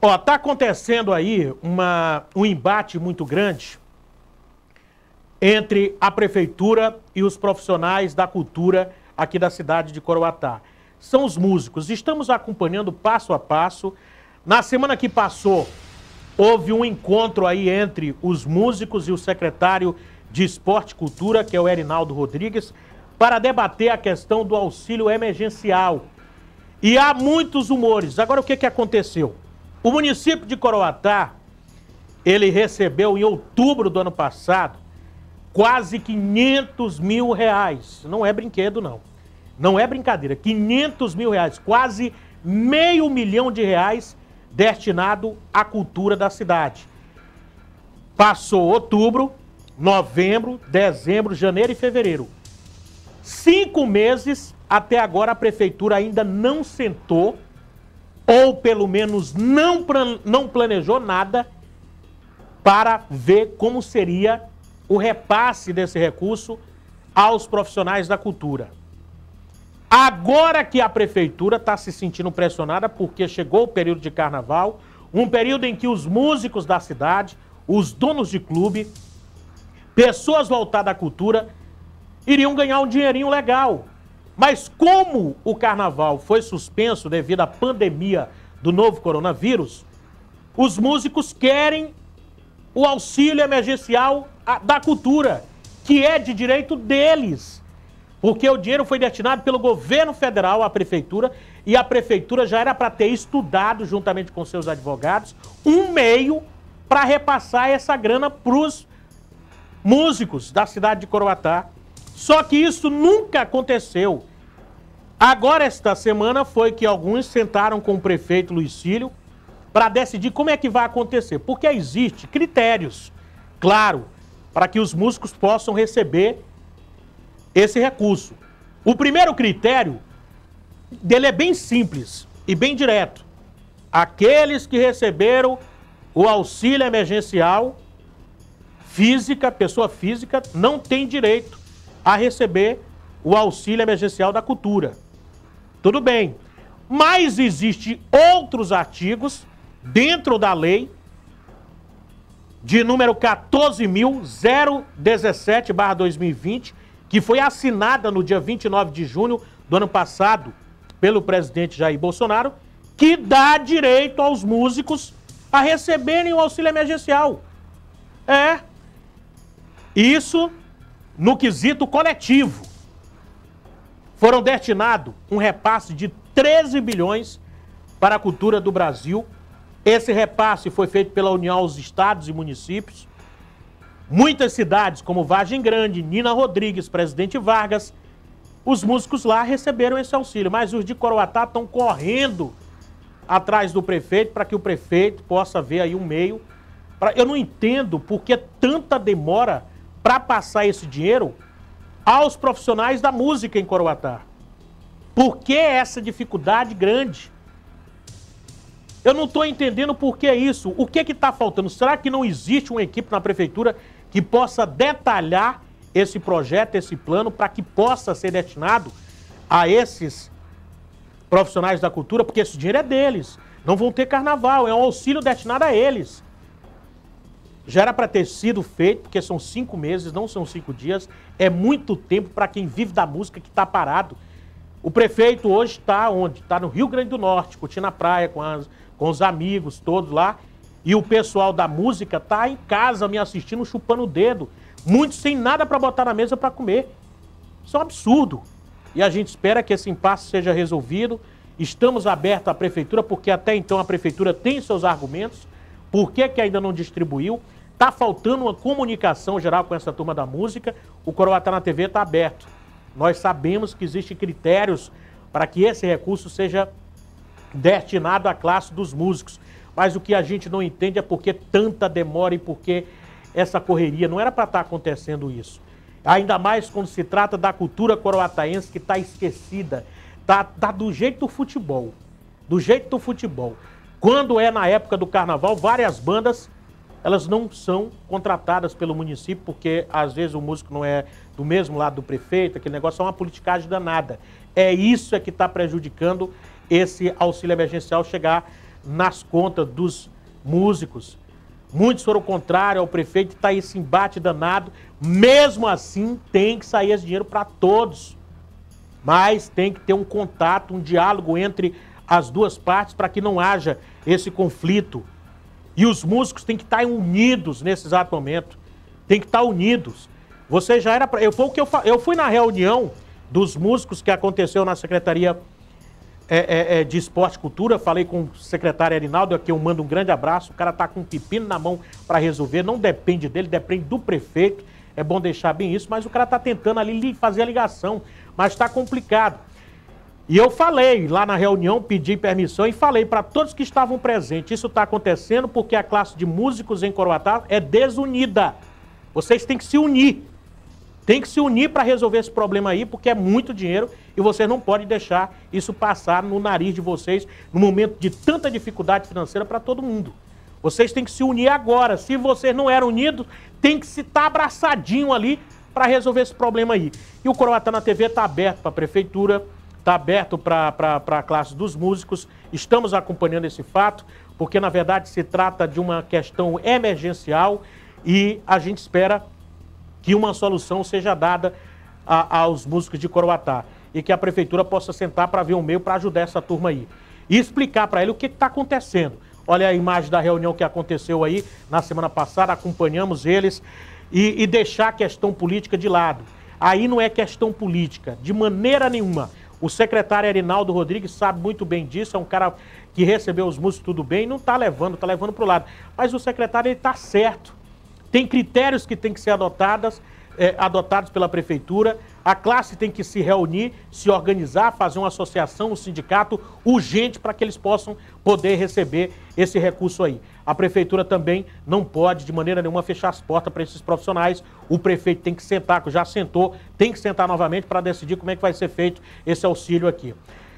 Ó, tá acontecendo aí uma, um embate muito grande entre a prefeitura e os profissionais da cultura aqui da cidade de Coroatá. São os músicos. Estamos acompanhando passo a passo. Na semana que passou, houve um encontro aí entre os músicos e o secretário de Esporte e Cultura, que é o Erinaldo Rodrigues, para debater a questão do auxílio emergencial. E há muitos humores. Agora, o que, que aconteceu? O município de Coroatá, ele recebeu em outubro do ano passado quase 500 mil reais. Não é brinquedo, não. Não é brincadeira. 500 mil reais, quase meio milhão de reais destinado à cultura da cidade. Passou outubro, novembro, dezembro, janeiro e fevereiro. Cinco meses até agora a prefeitura ainda não sentou ou pelo menos não, não planejou nada para ver como seria o repasse desse recurso aos profissionais da cultura. Agora que a prefeitura está se sentindo pressionada, porque chegou o período de carnaval, um período em que os músicos da cidade, os donos de clube, pessoas voltadas à cultura, iriam ganhar um dinheirinho legal. Mas como o carnaval foi suspenso devido à pandemia do novo coronavírus, os músicos querem o auxílio emergencial da cultura, que é de direito deles. Porque o dinheiro foi destinado pelo governo federal à prefeitura e a prefeitura já era para ter estudado, juntamente com seus advogados, um meio para repassar essa grana para os músicos da cidade de Coroatá só que isso nunca aconteceu. Agora, esta semana, foi que alguns sentaram com o prefeito Luiz Cílio para decidir como é que vai acontecer. Porque existe critérios, claro, para que os músicos possam receber esse recurso. O primeiro critério dele é bem simples e bem direto. Aqueles que receberam o auxílio emergencial física, pessoa física, não tem direito a receber o auxílio emergencial da cultura. Tudo bem. Mas existe outros artigos dentro da lei de número 14.017/2020, que foi assinada no dia 29 de junho do ano passado pelo presidente Jair Bolsonaro, que dá direito aos músicos a receberem o auxílio emergencial. É. Isso no quesito coletivo. Foram destinado um repasse de 13 bilhões para a cultura do Brasil. Esse repasse foi feito pela União aos estados e municípios. Muitas cidades, como Vargem Grande, Nina Rodrigues, Presidente Vargas, os músicos lá receberam esse auxílio, mas os de Coroatá estão correndo atrás do prefeito para que o prefeito possa ver aí um meio. Pra... Eu não entendo por que tanta demora para passar esse dinheiro aos profissionais da música em Coroatá. Por que essa dificuldade grande? Eu não estou entendendo por que isso. O que está faltando? Será que não existe uma equipe na prefeitura que possa detalhar esse projeto, esse plano, para que possa ser destinado a esses profissionais da cultura? Porque esse dinheiro é deles. Não vão ter carnaval, é um auxílio destinado a eles já era para ter sido feito, porque são cinco meses, não são cinco dias. É muito tempo para quem vive da música que está parado. O prefeito hoje está onde? Está no Rio Grande do Norte, curtindo a praia com, as, com os amigos todos lá. E o pessoal da música está em casa me assistindo, chupando o dedo. muito sem nada para botar na mesa para comer. Isso é um absurdo. E a gente espera que esse impasse seja resolvido. Estamos abertos à prefeitura, porque até então a prefeitura tem seus argumentos. Por que, que ainda não distribuiu? Tá faltando uma comunicação geral com essa turma da música. O Coroatá na TV está aberto. Nós sabemos que existem critérios para que esse recurso seja destinado à classe dos músicos. Mas o que a gente não entende é por que tanta demora e por que essa correria. Não era para estar tá acontecendo isso. Ainda mais quando se trata da cultura coroataense que está esquecida. Tá, tá do jeito do futebol. Do jeito do futebol. Quando é na época do carnaval, várias bandas elas não são contratadas pelo município, porque às vezes o músico não é do mesmo lado do prefeito, aquele negócio é uma politicagem danada. É isso é que está prejudicando esse auxílio emergencial chegar nas contas dos músicos. Muitos foram contrários ao prefeito, está esse embate danado. Mesmo assim, tem que sair esse dinheiro para todos. Mas tem que ter um contato, um diálogo entre as duas partes para que não haja esse conflito. E os músicos têm que estar unidos nesse exato momento. Tem que estar unidos. Você já era. Pra... Eu, foi o que eu, eu fui na reunião dos músicos que aconteceu na Secretaria é, é, é de Esporte e Cultura. Falei com o secretário Arinaldo, aqui eu mando um grande abraço. O cara está com um pepino na mão para resolver. Não depende dele, depende do prefeito. É bom deixar bem isso, mas o cara está tentando ali fazer a ligação, mas está complicado. E eu falei lá na reunião, pedi permissão e falei para todos que estavam presentes: isso está acontecendo porque a classe de músicos em Coroatá é desunida. Vocês têm que se unir. Tem que se unir para resolver esse problema aí, porque é muito dinheiro e vocês não podem deixar isso passar no nariz de vocês no momento de tanta dificuldade financeira para todo mundo. Vocês têm que se unir agora. Se vocês não eram unidos, tem que se estar tá abraçadinho ali para resolver esse problema aí. E o Coroatá na TV está aberto para a prefeitura está aberto para a classe dos músicos. Estamos acompanhando esse fato, porque na verdade se trata de uma questão emergencial e a gente espera que uma solução seja dada a, aos músicos de Coroatá e que a prefeitura possa sentar para ver um meio para ajudar essa turma aí e explicar para ele o que está acontecendo. Olha a imagem da reunião que aconteceu aí na semana passada, acompanhamos eles e, e deixar a questão política de lado. Aí não é questão política, de maneira nenhuma. O secretário Arinaldo Rodrigues sabe muito bem disso, é um cara que recebeu os músicos tudo bem, não está levando, está levando para o lado. Mas o secretário ele está certo. Tem critérios que têm que ser adotados é, adotados pela prefeitura. A classe tem que se reunir, se organizar, fazer uma associação, um sindicato urgente para que eles possam poder receber esse recurso aí. A prefeitura também não pode, de maneira nenhuma, fechar as portas para esses profissionais. O prefeito tem que sentar, que já sentou, tem que sentar novamente para decidir como é que vai ser feito esse auxílio aqui.